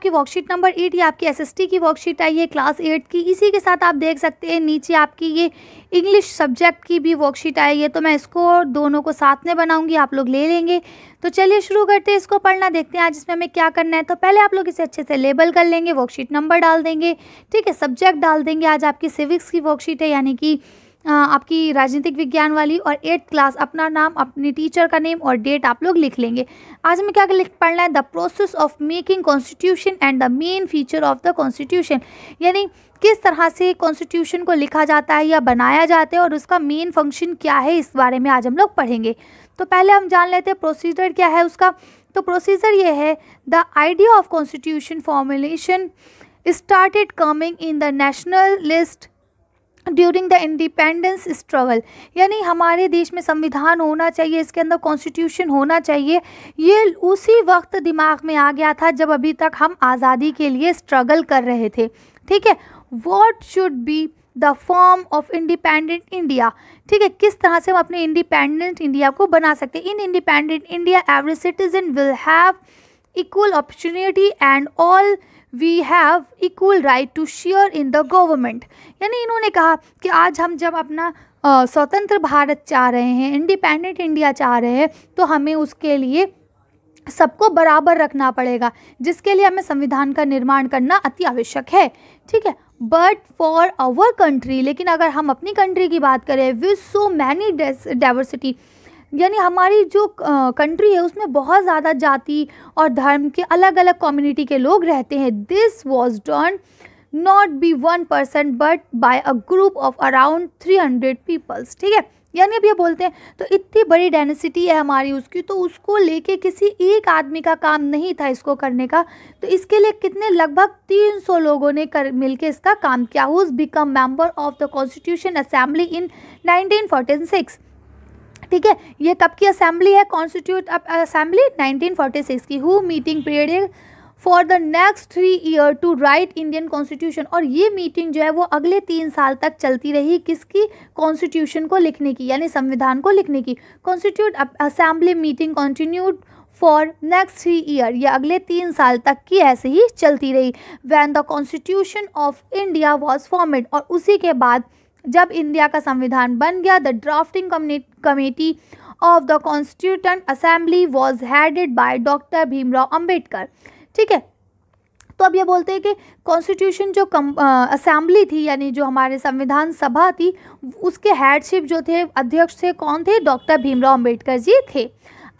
आपकी worksheet number eight ये आपकी एसएसटी की वर्कशीट आई है क्लास एट की इसी के साथ आप देख सकते हैं नीचे आपकी ये इंग्लिश सब्जेक्ट की भी वर्कशीट आई है तो मैं इसको दोनों को साथ में बनाऊंगी आप लोग ले लेंगे तो चलिए शुरू करते हैं इसको पढ़ना देखते हैं आज इसमें हमें क्या करना है तो पहले आप लोग इसे अच्छे से लेबल कर लेंगे वर्कशीट नंबर डाल देंगे ठीक है सब्जेक्ट डाल देंगे आज आपकी सिविक्स की वर्कशीट है यानी कि आपकी राजनीतिक विज्ञान वाली और एट्थ क्लास अपना नाम अपने टीचर का नेम और डेट आप लोग लिख लेंगे आज हमें क्या लिख पढ़ना है the process of making constitution and the main feature of the constitution यानी किस तरह से कॉन्स्टिट्यूशन को लिखा जाता है या बनाया जाता है और उसका मेन फंक्शन क्या है इस बारे में आज हम लोग पढ़ेंगे तो पहले हम जान लेते हैं प्रोसीजर क्या है उसका तो प्रोसीजर ये है the idea of constitution formulation started coming in the national list during the independence struggle यानी हमारे देश में संविधान होना चाहिए इसके अंदर कॉन्स्टिट्यूशन होना चाहिए ये उसी वक्त दिमाग में आ गया था जब अभी तक हम आज़ादी के लिए स्ट्रगल कर रहे थे ठीक है what should be the form of independent India ठीक है किस तरह से हम अपने इंडिपेंडेंट इंडिया को बना सकते हैं in independent India every citizen will have equal opportunity and all we have equal right to share in the government यानी इन्होंने कहा कि आज हम जब अपना स्वतंत्र भारत चाह रहे हैं इंडिपेंडेंट इंडिया चाह रहे हैं तो हमें उसके लिए सबको बराबर रखना पड़ेगा जिसके लिए हमें संविधान का निर्माण करना अति आवश्यक है ठीक है बट फॉर आवर कंट्री लेकिन अगर हम अपनी कंट्री की बात करें विद सो मैनी डाइवर्सिटी यानी हमारी जो कंट्री है उसमें बहुत ज़्यादा जाति और धर्म के अलग अलग कम्युनिटी के लोग रहते हैं this was done not be one person but by a group of around three hundred peoples ठीक है यानी अब ये बोलते हैं तो इतनी बड़ी डेंसिटी है हमारी उसकी तो उसको लेके किसी एक आदमी का काम नहीं था इसको करने का तो इसके लिए कितने लगभग 300 लोगों ने कर मिलके इसका काम किया who become member of the constitution assembly in 1946 ठीक है ये कब की असेंबली है कॉन्स्टिट्यूट असेंबली 1946 की who meeting period for the next three year to write Indian constitution और ये मीटिंग जो है वो अगले तीन साल तक चलती रही किसकी कॉन्स्टिट्यूशन को लिखने की यानी संविधान को लिखने की constitute assembly meeting continued for next three year या अगले तीन साल तक की ऐसे ही चलती रही when the constitution of India was formed और उसी के बाद जब इंडिया का संविधान बन गया the drafting committee of the constituent assembly was headed by doctor Bhimrao Ambedkar ठीक है तो अब ये बोलते हैं कि कॉन्स्टिट्यूशन जो कम असेंबली थी यानी जो हमारे संविधान सभा थी उसके हेडशिप जो थे अध्यक्ष थे कौन थे डॉक्टर भीमराव अंबेडकर जी थे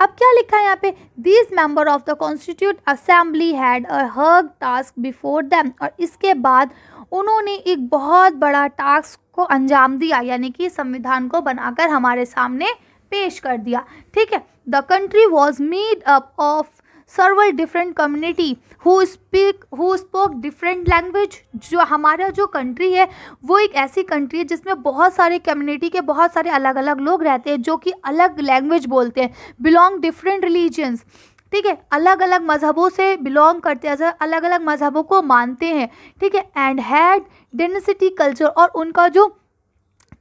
अब क्या लिखा है यहाँ पे this member of the constitute assembly had a हर्ग टास्क बिफोर दैम और इसके बाद उन्होंने एक बहुत बड़ा टास्क को अंजाम दिया यानी कि संविधान को बनाकर हमारे सामने पेश कर दिया ठीक है the country was made up of several different community who speak who spoke different language जो हमारा जो कंट्री है वो एक ऐसी कंट्री है जिसमें बहुत सारे कम्युनिटी के बहुत सारे अलग अलग लोग रहते हैं जो कि अलग लैंग्वेज बोलते हैं बिलोंग डिफरेंट रिलीजन्स ठीक है अलग अलग मजहबों से बिलोंग करते हैं अलग अलग मजहबों को मानते हैं ठीक है एंड हैड डेंसिटी कल्चर और उनका जो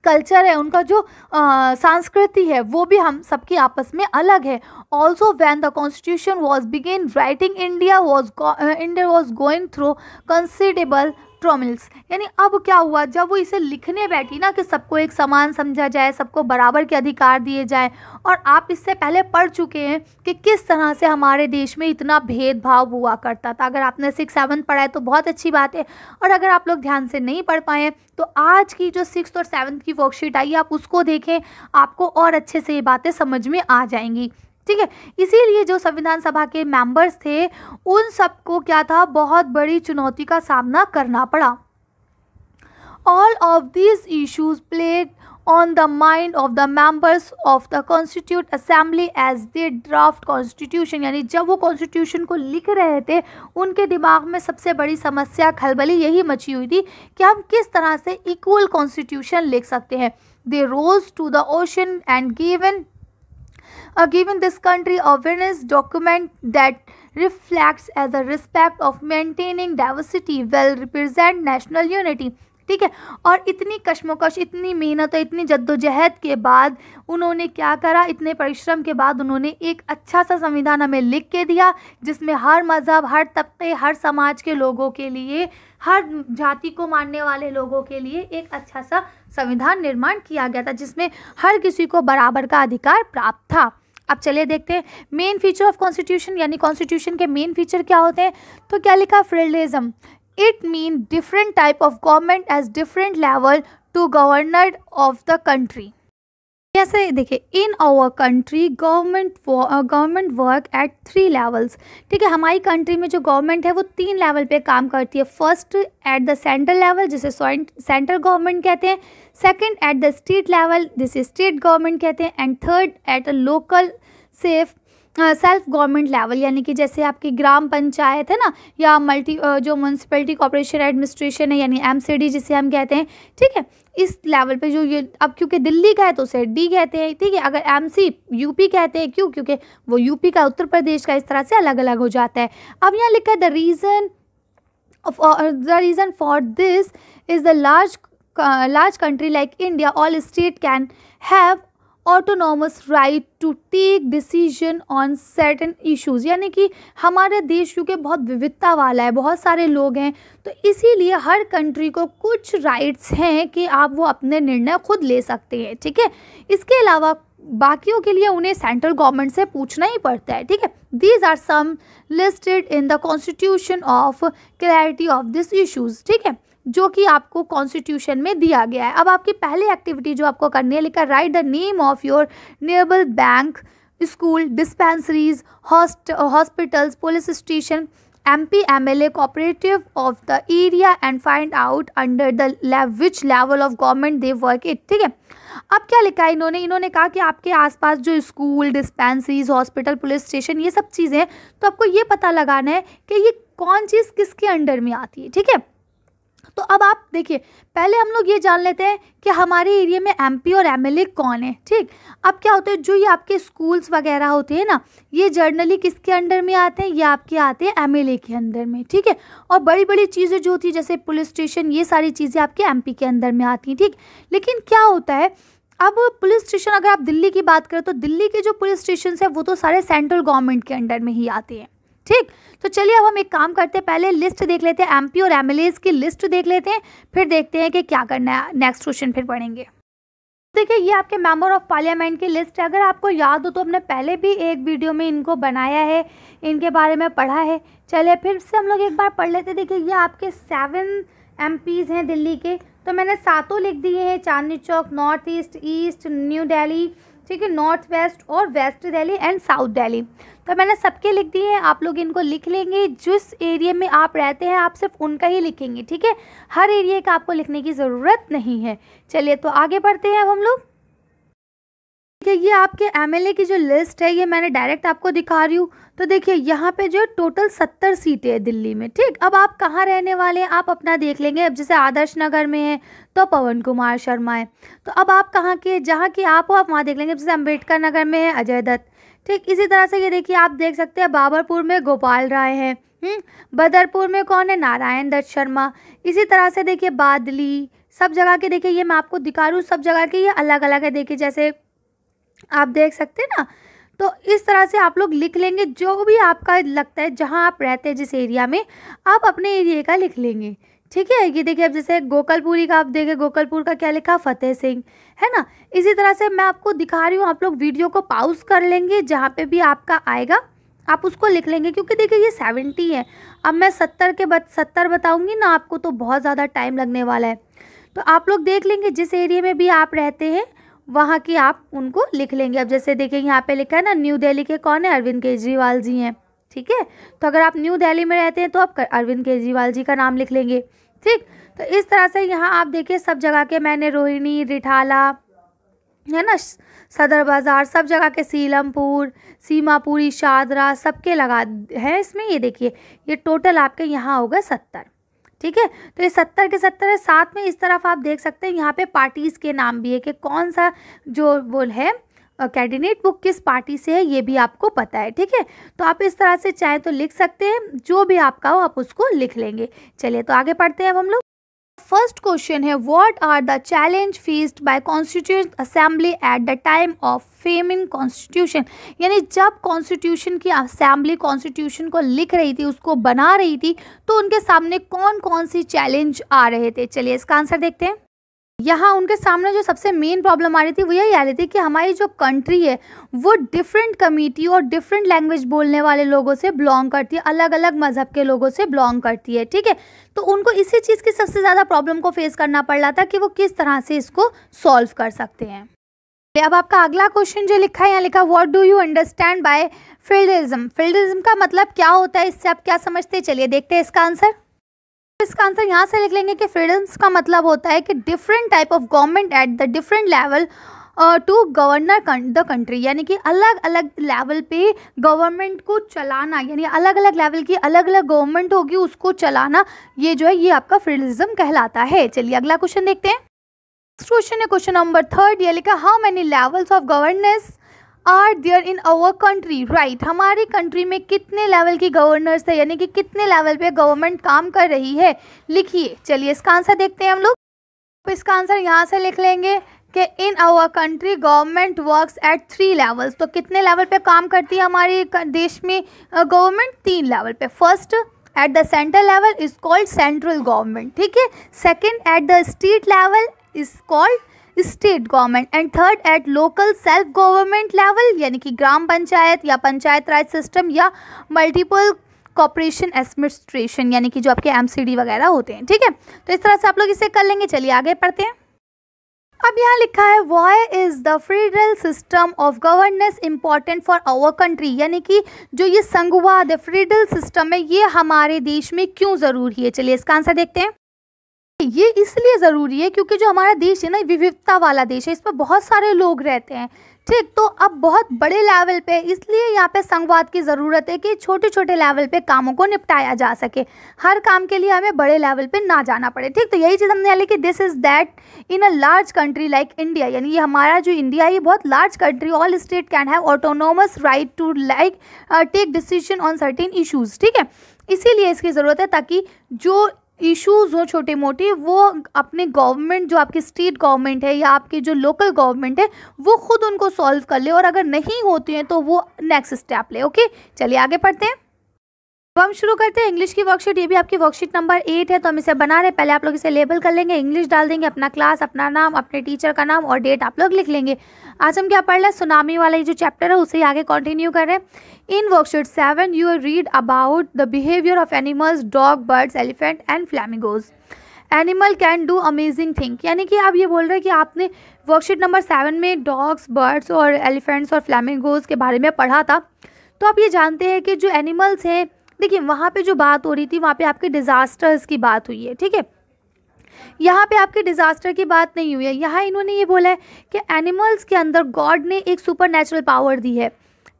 कल्चर है उनका जो संस्कृति है वो भी हम सबकी आपस में अलग है also when the constitution was begin writing India was India was going through considerable इलेक्ट्रोमिल्स यानी अब क्या हुआ जब वो इसे लिखने बैठी ना कि सबको एक समान समझा जाए सबको बराबर के अधिकार दिए जाए और आप इससे पहले पढ़ चुके हैं कि किस तरह से हमारे देश में इतना भेदभाव हुआ करता था अगर आपने सिक्स सेवन पढ़ा है तो बहुत अच्छी बात है और अगर आप लोग ध्यान से नहीं पढ़ पाए तो आज की जो सिक्स और सेवन्थ की वर्कशीट आई आप उसको देखें आपको और अच्छे से ये बातें समझ में आ जाएंगी ठीक है इसीलिए जो संविधान सभा के मेंबर्स थे उन सबको क्या था बहुत बड़ी चुनौती का सामना करना पड़ा all of this issues played on the mind of the members of the constitute assembly as they draft constitution यानी जब वो कॉन्स्टिट्यूशन को लिख रहे थे उनके दिमाग में सबसे बड़ी समस्या खलबली यही मची हुई थी कि हम किस तरह से इक्वल कॉन्स्टिट्यूशन लिख सकते हैं they rose to the ocean and given are uh, given this country awareness document that reflects as a respect of maintaining diversity will represent national unity ठीक है और इतनी कश्मकश इतनी मेहनत और इतनी जद्दोजहद के बाद उन्होंने क्या करा इतने परिश्रम के बाद उन्होंने एक अच्छा सा संविधान हमें लिख के दिया जिसमें हर मज़हब हर तबके हर समाज के लोगों के लिए हर जाति को मानने वाले लोगों के लिए एक अच्छा सा संविधान निर्माण किया गया था जिसमें हर किसी को बराबर का अधिकार प्राप्त था अब चलिए देखते हैं मेन फीचर ऑफ कॉन्स्टिट्यूशन यानी कॉन्स्टिट्यूशन के मेन फीचर क्या होते हैं तो क्या लिखा फ्रेडलिज्म it mean different type of government as different level to governor of the country कैसे देखिए in our country government government work at three levels ठीक है हमारी कंट्री में जो गवर्नमेंट है वो तीन लेवल पे काम करती है first at the central level जिसे सेंट्रल गवर्नमेंट कहते हैं second at the state level जिसे स्टेट गवर्नमेंट कहते हैं and third at a local safe self government level यानी कि जैसे आपकी ग्राम पंचायत है ना या मल्टी जो म्यूनसिपलिटी कॉरपोरेशन एडमिनिस्ट्रेशन है यानी एम जिसे हम कहते हैं ठीक है इस लेवल पे जो ये अब क्योंकि दिल्ली का है तो उसे डी कहते हैं ठीक है अगर एम सी यूपी कहते हैं क्यों क्योंकि वो यूपी का उत्तर प्रदेश का इस तरह से अलग अलग हो जाता है अब यहाँ लिखा है the reason the reason for this is the large large country like India all state can have autonomous right to take decision on certain issues यानी कि हमारे देश क्योंकि बहुत विविधता वाला है बहुत सारे लोग हैं तो इसीलिए हर कंट्री को कुछ राइट्स हैं कि आप वो अपने निर्णय खुद ले सकते हैं ठीक है इसके अलावा बाकियों के लिए उन्हें सेंट्रल गवर्नमेंट से पूछना ही पड़ता है ठीक है these are some listed in the constitution of clarity of this issues ठीक है जो कि आपको कॉन्स्टिट्यूशन में दिया गया है अब आपकी पहली एक्टिविटी जो आपको करनी है लिखा write the name of your nearby bank school dispensaries hospitals police station M P M L A cooperative of the area and find out under the which level of government they work it ठीक है अब क्या लिखा है इन्होंने इन्होंने कहा कि आपके आसपास जो school dispensaries hospital police station ये सब चीज़ें तो आपको ये पता लगाना है कि ये कौन चीज़ किसके अंडर में आती है ठीक है तो अब आप देखिए पहले हम लोग ये जान लेते हैं कि हमारे एरिया में एमपी और एमएलए कौन है ठीक अब क्या होता है जो ये आपके स्कूल्स वगैरह होते हैं ना ये जर्नली किसके अंडर में आते हैं ये आपके आते हैं एमएलए के अंदर में ठीक है और बड़ी बड़ी चीज़ें जो होती है जैसे पुलिस स्टेशन ये सारी चीज़ें आपके एम के अंदर में आती हैं ठीक लेकिन क्या होता है अब पुलिस स्टेशन अगर आप दिल्ली की बात करें तो दिल्ली के जो पुलिस स्टेशन है वो तो सारे सेंट्रल गवर्नमेंट के अंडर में ही आते हैं ठीक तो चलिए अब हम एक काम करते हैं पहले लिस्ट देख लेते हैं एमपी और एमएलएज की लिस्ट देख लेते हैं फिर देखते हैं कि क्या करना है नेक्स्ट क्वेश्चन फिर पढ़ेंगे देखिए ये आपके मेंबर ऑफ पार्लियामेंट की लिस्ट है अगर आपको याद हो तो हमने पहले भी एक वीडियो में इनको बनाया है इनके बारे में पढ़ा है चलिए फिर से हम लोग एक बार पढ़ लेते हैं देखिए ये आपके सेवन एम हैं दिल्ली के तो मैंने सातों लिख दिए हैं Chandni Chowk north east east new Delhi ठीक है नॉर्थ वेस्ट और west Delhi and south Delhi तो मैंने सबके लिख दिए हैं आप लोग इनको लिख लेंगे जिस एरिया में आप रहते हैं आप सिर्फ उनका ही लिखेंगे ठीक है हर एरिया का आपको लिखने की ज़रूरत नहीं है चलिए तो आगे बढ़ते हैं अब हम लोग देखिए ये आपके एमएलए की जो लिस्ट है ये मैंने डायरेक्ट आपको दिखा रही हूँ तो देखिए यहाँ पे जो टोटल सत्तर सीटें हैं दिल्ली में ठीक अब आप कहाँ रहने वाले हैं आप अपना देख लेंगे अब जैसे आदर्श नगर में है तो पवन कुमार शर्मा है तो अब आप कहाँ के जहाँ के आप हो आप वहाँ देख लेंगे जैसे अम्बेडकर नगर में है अजय दत्त ठीक इसी तरह से ये देखिए आप देख सकते हैं बाबरपुर में गोपाल राय है हम्म? बदरपुर में कौन है नारायण दत्त शर्मा इसी तरह से देखिए बादली सब जगह के देखिए ये मैं आपको दिखा रहा हूँ सब जगह के ये अलग अलग है देखिए जैसे आप देख सकते हैं ना तो इस तरह से आप लोग लिख लेंगे जो भी आपका लगता है जहाँ आप रहते हैं जिस एरिया में आप अपने एरिया का लिख लेंगे ठीक है ये देखिए अब जैसे गोकलपुरी का आप देखें गोकलपुर का क्या लिखा फतेह सिंह है ना इसी तरह से मैं आपको दिखा रही हूँ आप लोग वीडियो को पाउज कर लेंगे जहाँ पे भी आपका आएगा आप उसको लिख लेंगे क्योंकि देखिए ये सेवेंटी है अब मैं सत्तर के बत सत्तर बताऊँगी ना आपको तो बहुत ज़्यादा टाइम लगने वाला है तो आप लोग देख लेंगे जिस एरिए में भी आप रहते हैं वहाँ की आप उनको लिख लेंगे अब जैसे देखिए यहाँ पे लिखा है ना न्यू दिल्ली के कौन है अरविंद केजरीवाल जी हैं ठीक है तो अगर आप न्यू दिल्ली में रहते हैं तो आप अरविंद केजरीवाल जी का नाम लिख लेंगे ठीक तो इस तरह से यहाँ आप देखिए सब जगह के मैंने रोहिणी रिठाला है ना सदर बाज़ार सब जगह के सीलमपुर सीमापुरी शादरा सबके लगा हैं इसमें ये देखिए ये टोटल आपके यहाँ हो गए सत्तर ठीक है तो ये सत्तर के सत्तर है साथ में इस तरफ आप देख सकते हैं यहाँ पे पार्टीज़ के नाम भी है कि कौन सा जो वो है कैंडिडेट बुक किस पार्टी से है ये भी आपको पता है ठीक है तो आप इस तरह से चाहे तो लिख सकते हैं जो भी आपका हो आप उसको लिख लेंगे चलिए तो आगे पढ़ते हैं अब हम लोग फर्स्ट क्वेश्चन है what are the challenge faced by constitution assembly at the time of framing constitution यानी जब कॉन्स्टिट्यूशन की असेंबली कॉन्स्टिट्यूशन को लिख रही थी उसको बना रही थी तो उनके सामने कौन कौन सी चैलेंज आ रहे थे चलिए इसका आंसर देखते हैं यहाँ उनके सामने जो सबसे मेन प्रॉब्लम आ रही थी वो यही आ रही थी कि हमारी जो कंट्री है वो डिफरेंट कम्युनिटी और डिफरेंट लैंग्वेज बोलने वाले लोगों से बिलोंग करती है अलग अलग मज़हब के लोगों से बिलोंग करती है ठीक है तो उनको इसी चीज़ की सबसे ज़्यादा प्रॉब्लम को फेस करना पड़ रहा था कि वो किस तरह से इसको सॉल्व कर सकते हैं अब आपका अगला क्वेश्चन जो लिखा है यहाँ लिखा what do you understand by federalism federalism का मतलब क्या होता है इससे आप क्या समझते हैं चलिए देखते हैं इसका आंसर इसका आंसर यहाँ से लिख लेंगे कि फ्रीडम्स का मतलब होता है कि different type of government at the different level to governor the country यानी कि अलग अलग लेवल पे गवर्नमेंट को चलाना यानी अलग अलग लेवल की अलग अलग गवर्नमेंट होगी उसको चलाना ये जो है ये आपका फ्रीडलिज्म कहलाता है चलिए अगला क्वेश्चन देखते हैं क्वेश्चन है क्वेश्चन नंबर थर्ड ये लिखा how many levels of governance are there in our country right हमारे कंट्री में कितने लेवल की गवर्नर्स है यानी कि कितने लेवल पे गवर्नमेंट काम कर रही है लिखिए चलिए इसका आंसर देखते हैं हम लोग तो इसका आंसर यहाँ से लिख लेंगे कि in our country government works at three levels तो कितने लेवल पे काम करती है हमारे देश में गवर्नमेंट तीन लेवल पे first at the central level is called central government ठीक है second at the state level is called state government and third at local self government level यानी कि ग्राम पंचायत या पंचायत राज सिस्टम या मल्टीपल कॉपरेशन एडमिनिस्ट्रेशन यानी कि जो आपके एम वगैरह होते हैं ठीक है तो इस तरह से आप लोग इसे कर लेंगे चलिए आगे पढ़ते हैं अब यहाँ लिखा है why is the federal system of governance important for our country यानी कि जो ये संघवाद है फ्रीडरल सिस्टम है ये हमारे देश में क्यों ज़रूरी है चलिए इसका आंसर देखते हैं ये इसलिए ज़रूरी है क्योंकि जो हमारा देश है ना विविधता वाला देश है इस पर बहुत सारे लोग रहते हैं ठीक तो अब बहुत बड़े लेवल पे इसलिए यहाँ पे संवाद की ज़रूरत है कि छोटे छोटे लेवल पे कामों को निपटाया जा सके हर काम के लिए हमें बड़े लेवल पे ना जाना पड़े ठीक तो यही चीज़ हमने लिखी this is that in a large country like India यानी ये हमारा जो इंडिया है ये बहुत large country all state can have autonomous right to like take decision on certain issues ठीक है इसीलिए इसकी ज़रूरत है ताकि जो इश्यूज हों छोटे मोटे वो अपने गवर्नमेंट जो आपकी स्टेट गवर्नमेंट है या आपकी जो लोकल गवर्नमेंट है वो खुद उनको सॉल्व कर ले और अगर नहीं होती हैं तो वो नेक्स्ट स्टेप ले ओके चलिए आगे पढ़ते हैं तो हम शुरू करते हैं इंग्लिश की वर्कशीट ये भी आपकी वर्कशीट नंबर एट है तो हम इसे बना रहे पहले आप लोग इसे लेबल कर लेंगे इंग्लिश डाल देंगे अपना क्लास अपना नाम अपने टीचर का नाम और डेट आप लोग लिख लेंगे आज हम क्या पढ़ रहे हैं सुनामी वाला जो चैप्टर है उसे आगे कंटिन्यू कर रहे हैं in worksheet seven you read about the behaviour of animals dog birds elephant and flamingos animal can do amazing thing यानी कि आप ये बोल रहे हैं कि आपने वर्कशीट नंबर सेवन में डॉग्स बर्ड्स और एलिफेंट्स और फ्लैमिगोज के बारे में पढ़ा था तो आप ये जानते हैं कि जो एनिमल्स हैं देखिए वहाँ पे जो बात हो रही थी वहाँ पे आपके डिज़ास्टर्स की बात हुई है ठीक है यहाँ पे आपके डिज़ास्टर की बात नहीं हुई है यहाँ इन्होंने ये बोला है कि एनिमल्स के अंदर गॉड ने एक सुपर नेचुरल पावर दी है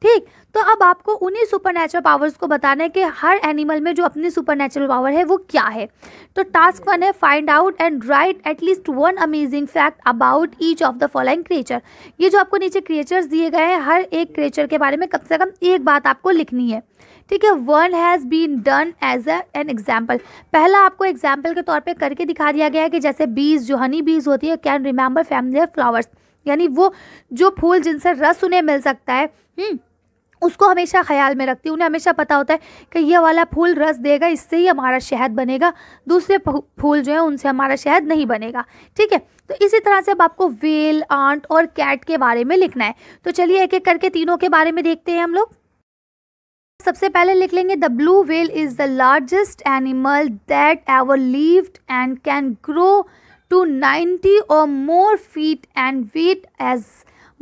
ठीक तो अब आपको उन्हीं सुपर नेचुरल पावर्स को बताना है कि हर एनिमल में जो अपनी सुपर नेचुरल पावर है वो क्या है तो टास्क वन है find out and write at least one amazing fact about each of the following creature ये जो आपको नीचे क्रिएचर्स दिए गए हैं हर एक क्रिएचर के बारे में कम से कम एक बात आपको लिखनी है ठीक है one has been done as an example पहला आपको एग्जाम्पल के तौर पे करके दिखा दिया गया है कि जैसे बीज जो हनी बीज होती है कैन रिमेंबर फैमिली फ्लावर्स यानी वो जो फूल जिनसे रस उन्हें मिल सकता है हम्म, उसको हमेशा ख्याल में रखती है उन्हें हमेशा पता होता है कि ये वाला फूल रस देगा इससे ही हमारा शहद बनेगा दूसरे फूल जो है उनसे हमारा शहद नहीं बनेगा ठीक है तो इसी तरह से अब आपको वेल आंट और कैट के बारे में लिखना है तो चलिए एक एक करके तीनों के बारे में देखते हैं हम लोग सबसे पहले लिख लेंगे the blue whale is the largest animal that ever lived and can grow to 90 और more feet and weight as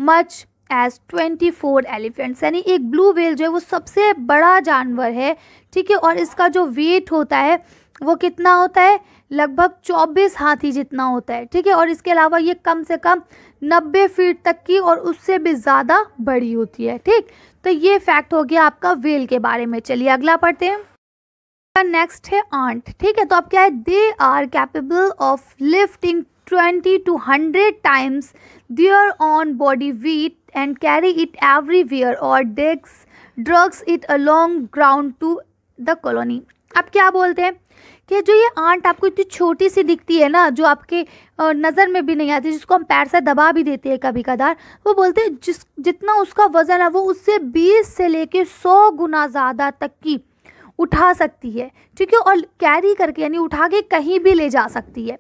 much as 24 elephants यानी एक ब्लू वेल जो है वो सबसे बड़ा जानवर है ठीक है और इसका जो वेट होता है वो कितना होता है लगभग 24 हाथी जितना होता है ठीक है और इसके अलावा ये कम से कम 90 फीट तक की और उससे भी ज़्यादा बड़ी होती है ठीक तो ये फैक्ट हो गया आपका वेल के बारे में चलिए अगला पढ़ते हैं नेक्स्ट है आंट ठीक है तो अब क्या है they are capable of lifting twenty to hundred times their own body weight and carry it every everywhere और डेक्स drags it along ground to the colony अब क्या बोलते हैं कि जो ये आंट आपको इतनी छोटी सी दिखती है ना जो आपके नज़र में भी नहीं आती जिसको हम पैर से दबा भी देते हैं कभी कदार वो बोलते हैं जिस जितना उसका वज़न है वो उससे बीस से लेके सौ गुना ज़्यादा तक की उठा सकती है ठीक है और कैरी करके यानी उठा के कहीं भी ले जा सकती है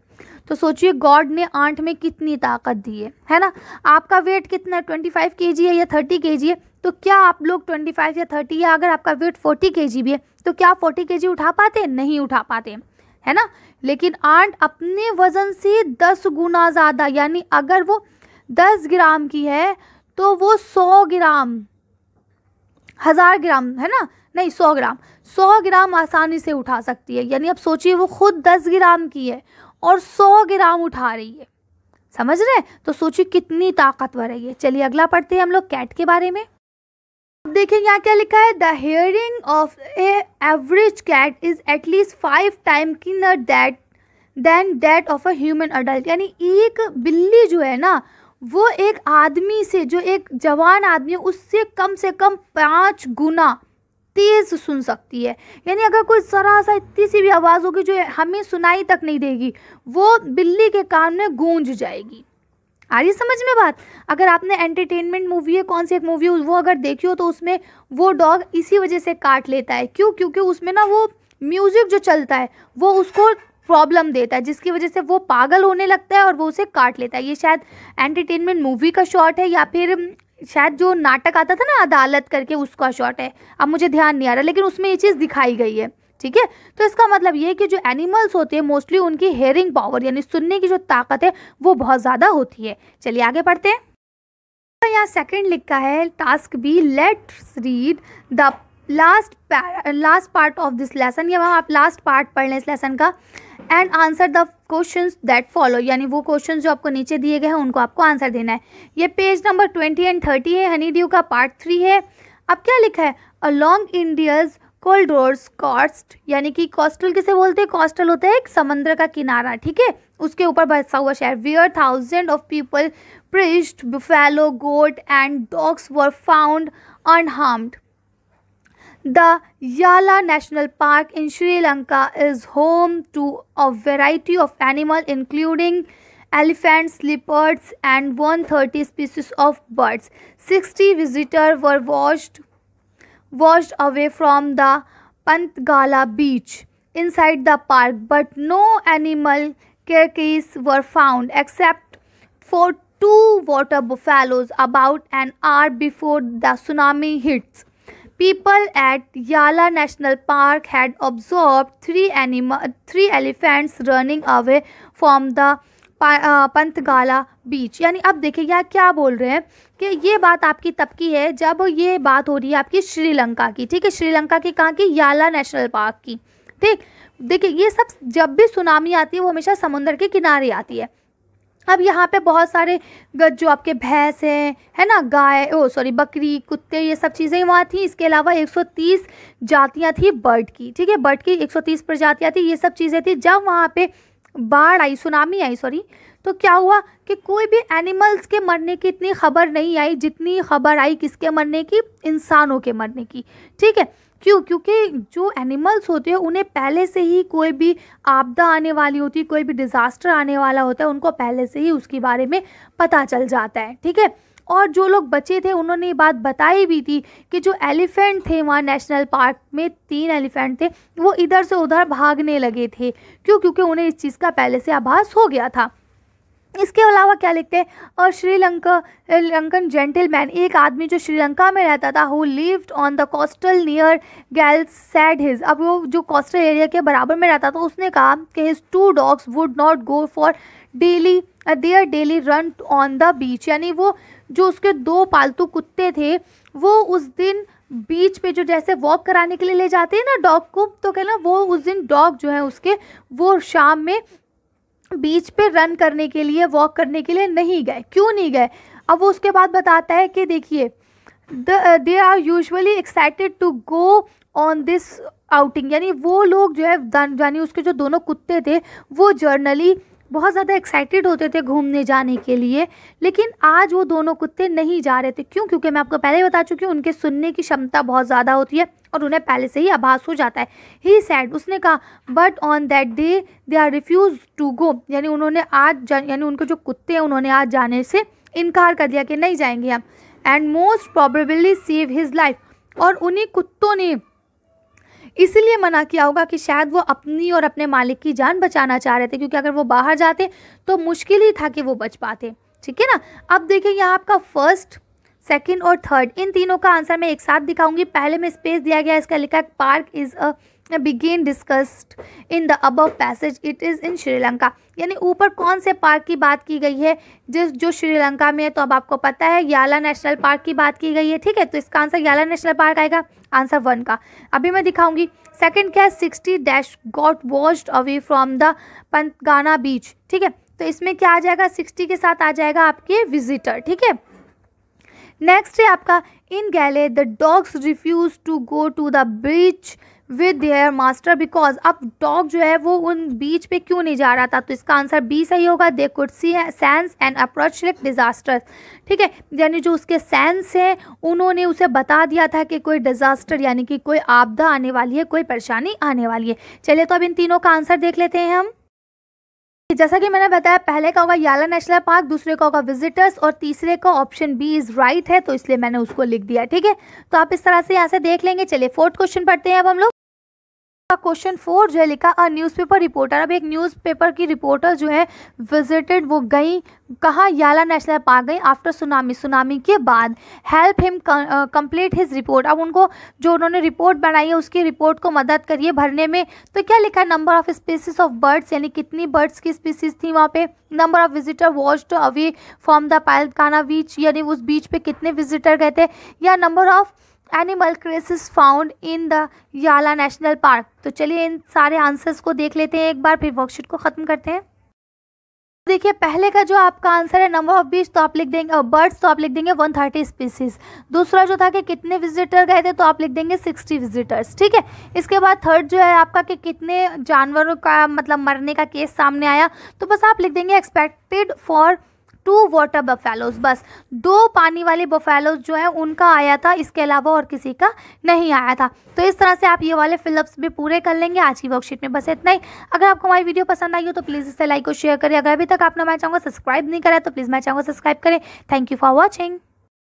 तो सोचिए गॉड ने आंठ में कितनी ताकत दी है है ना आपका वेट कितना है ट्वेंटी फाइव के जी है या थर्टी के जी है तो क्या आप लोग 25 या 30 या अगर आपका वेट 40 के भी है तो क्या आप 40 के उठा पाते नहीं उठा पाते है ना लेकिन आंट अपने वज़न से दस गुना ज़्यादा यानी अगर वो दस ग्राम की है तो वो सौ ग्राम हज़ार ग्राम है ना नहीं सौ ग्राम सौ ग्राम आसानी से उठा सकती है यानी आप सोचिए वो खुद दस ग्राम की है और 100 ग्राम उठा रही है समझ रहे हैं तो सोचिए कितनी ताकतवर है ये चलिए अगला पढ़ते हैं हम लोग कैट के बारे में अब देखें यहाँ क्या लिखा है the hearing of a average cat is at least five time keener that then that of a human adult यानी एक बिल्ली जो है ना वो एक आदमी से जो एक जवान आदमी है उससे कम से कम पाँच गुना तेज़ सुन सकती है यानी अगर कोई ज़रा सा इतनी सी भी आवाज़ होगी जो हमें सुनाई तक नहीं देगी वो बिल्ली के कान में गूंज जाएगी आ रही समझ में बात अगर आपने एंटरटेनमेंट मूवी है कौन सी एक मूवी वो अगर देखी हो तो उसमें वो डॉग इसी वजह से काट लेता है क्यों क्योंकि उसमें ना वो म्यूज़िक जो चलता है वो उसको प्रॉब्लम देता है जिसकी वजह से वो पागल होने लगता है और वो उसे काट लेता है ये शायद एंटरटेनमेंट मूवी का शॉट है या फिर शायद जो नाटक आता था ना अदालत करके उसका शॉट है अब मुझे ध्यान नहीं आ रहा लेकिन उसमें ये चीज़ दिखाई गई है ठीक है तो इसका मतलब ये है कि जो एनिमल्स होते हैं मोस्टली उनकी हेयरिंग पावर यानी सुनने की जो ताकत है वो बहुत ज़्यादा होती है चलिए आगे पढ़ते हैं तो यहाँ सेकंड लिखा है task B let read the last last part of this lesson या आप लास्ट पार्ट पढ़ लें इस लेसन का and answer the question that follow यानी वो क्वेश्चन जो आपको नीचे दिए गए हैं उनको आपको आंसर देना है ये page number twenty and thirty है हनी ड्यू का पार्ट थ्री है अब क्या लिखा है अलॉन्ग इंडियाज़ रोर्स कॉस्ट यानी कि कॉस्टल किसे बोलते हैं कॉस्टल होता है एक समंदर का किनारा ठीक है उसके ऊपर बसा हुआ शहर where thousand of people priests buffalo goat and dogs were found unharmed The Yala National Park in Sri Lanka is home to a variety of animals including elephants, leopards and 130 species of birds. 60 visitors were washed, washed away from the Pantgala beach inside the park but no animal carcasses were found except for two water buffaloes about an hour before the tsunami hits. People at Yala National Park had observed three, anima- three elephants running away from the Patanangala beach uh, यानी अब देखिए आप क्या बोल रहे हैं कि ये बात आपकी तब की है जब ये बात हो रही है आपकी श्रीलंका की ठीक है श्रीलंका के कहाँ की याला नेशनल पार्क की ठीक देखिए ये सब जब भी सुनामी आती है वो हमेशा समुद्र के किनारे आती है अब यहाँ पे बहुत सारे जो आपके भैंस हैं है ना गाय ओ सॉरी बकरी कुत्ते ये सब चीज़ें वहाँ थी इसके अलावा 130 जातियाँ थी बर्ड की ठीक है बर्ड की 130 प्रजातियाँ थी ये सब चीज़ें थी जब वहाँ पे बाढ़ आई सुनामी आई सॉरी तो क्या हुआ कि कोई भी एनिमल्स के मरने की इतनी खबर नहीं आई जितनी खबर आई किसके मरने की इंसानों के मरने की ठीक है क्यों क्योंकि जो एनिमल्स होते हैं उन्हें पहले से ही कोई भी आपदा आने वाली होती है कोई भी डिज़ास्टर आने वाला होता है उनको पहले से ही उसके बारे में पता चल जाता है ठीक है और जो लोग बचे थे उन्होंने ये बात बताई भी थी कि जो एलिफेंट थे वहाँ नेशनल पार्क में तीन एलिफेंट थे वो इधर से उधर भागने लगे थे क्यों क्योंकि उन्हें इस चीज़ का पहले से आभास हो गया था इसके अलावा क्या लिखते हैं और श्रीलंका लंकन जेंटलमैन एक आदमी जो श्रीलंका में रहता था who lived on the coastal near Galle said his अब वो जो कोस्टल एरिया के बराबर में रहता था उसने कहा कि his two dogs would not go for daily their daily run on the beach यानी वो जो उसके दो पालतू कुत्ते थे वो उस दिन बीच पे जो जैसे वॉक कराने के लिए ले जाते हैं ना डॉग को तो कहना वो उस दिन डॉग जो है उसके वो शाम में बीच पे रन करने के लिए वॉक करने के लिए नहीं गए क्यों नहीं गए अब वो उसके बाद बताता है कि देखिए they are usually excited to go on this outing यानी वो लोग जो है यानी उसके जो दोनों कुत्ते थे वो जर्नली बहुत ज़्यादा एक्साइटेड होते थे घूमने जाने के लिए लेकिन आज वो दोनों कुत्ते नहीं जा रहे थे क्यों क्योंकि मैं आपको पहले ही बता चुकी हूँ उनके सुनने की क्षमता बहुत ज़्यादा होती है और उन्हें पहले से ही आभास हो जाता है ही सैड उसने कहा but on that day they are refuse to go यानी उन्होंने आज यानी उनके जो कुत्ते हैं उन्होंने आज जाने से इनकार कर दिया कि नहीं जाएंगे हम and most probably save his life और उन्हीं कुत्तों ने इसीलिए मना किया होगा कि शायद वो अपनी और अपने मालिक की जान बचाना चाह रहे थे क्योंकि अगर वो बाहर जाते तो मुश्किल ही था कि वो बच पाते ठीक है ना अब देखिए यहाँ आपका फर्स्ट सेकेंड और थर्ड इन तीनों का आंसर मैं एक साथ दिखाऊंगी पहले में स्पेस दिया गया इसका लिखा है पार्क इज़ अ बिगेन discussed in the above passage it is in Sri Lanka यानी ऊपर कौन से पार्क की बात की गई है जिस जो श्रीलंका में है तो अब आपको पता है याला नेशनल पार्क की बात की गई है ठीक है तो इसका आंसर याला नेशनल पार्क आएगा आंसर वन का अभी मैं दिखाऊंगी सेकंड क्या है sixty dash got washed away from the पंतगाना बीच ठीक है तो इसमें क्या आ जाएगा सिक्सटी के साथ आ जाएगा आपके विजिटर ठीक है नेक्स्ट है आपका in Galle the dogs refuse to go to the beach with their master because अब डॉग जो है वो उन बीच पे क्यों नहीं जा रहा था तो इसका आंसर बी सही होगा they could see sense and approach like disaster ठीक है यानी जो उसके सेंस हैं उन्होंने उसे बता दिया था कि कोई डिज़ास्टर यानी कि कोई आपदा आने वाली है कोई परेशानी आने वाली है चलिए तो अब इन तीनों का आंसर देख लेते हैं हम जैसा कि मैंने बताया पहले का होगा याला नेशनल पार्क दूसरे का होगा विजिटर्स और तीसरे का ऑप्शन बी इज राइट है तो इसलिए मैंने उसको लिख दिया ठीक है तो आप इस तरह से यहाँ से देख लेंगे चलिए फोर्थ क्वेश्चन पढ़ते हैं अब हम लोग क्वेश्चन फोर जो है लिखा अ न्यूज़पेपर रिपोर्टर अब एक न्यूज़पेपर की रिपोर्टर जो है विजिटेड वो गई कहाँ याला नेशनल पार्क गई आफ्टर सुनामी सुनामी के बाद help him complete his report अब उनको जो उन्होंने रिपोर्ट बनाई है उसकी रिपोर्ट को मदद करिए भरने में तो क्या लिखा है number of species of birds यानी कितनी बर्ड्स की स्पीसीज थी वहाँ पे number of visitor watch to away from the पायलकाना बीच यानी उस बीच पे कितने विजिटर गए थे या नंबर ऑफ एनिमल क्रेसिस found in the Yala national park तो चलिए इन सारे आंसर्स को देख लेते हैं एक बार फिर वर्कशीट को ख़त्म करते हैं देखिए पहले का जो आपका आंसर है नंबर ऑफ बीच तो आप लिख देंगे बर्ड्स तो आप लिख देंगे 130 स्पीसीज दूसरा जो था कि कितने विजिटर गए थे तो आप लिख देंगे 60 विजिटर्स ठीक है इसके बाद थर्ड जो है आपका कि कितने जानवरों का मतलब मरने का केस सामने आया तो बस आप लिख देंगे expected for two water buffaloes बस दो पानी वाले बफेलोज जो है उनका आया था इसके अलावा और किसी का नहीं आया था तो इस तरह से आप ये वाले फिलअप्स भी पूरे कर लेंगे आज की वर्कशीट में बस इतना ही अगर आपको हमारी वीडियो पसंद आई हो तो प्लीज़ इसे लाइक और शेयर करें अगर अभी तक आपने हमारे चैनल सब्सक्राइब नहीं करा तो प्लीज़ मैं चैनल को सब्सक्राइब करें थैंक यू फॉर वॉचिंग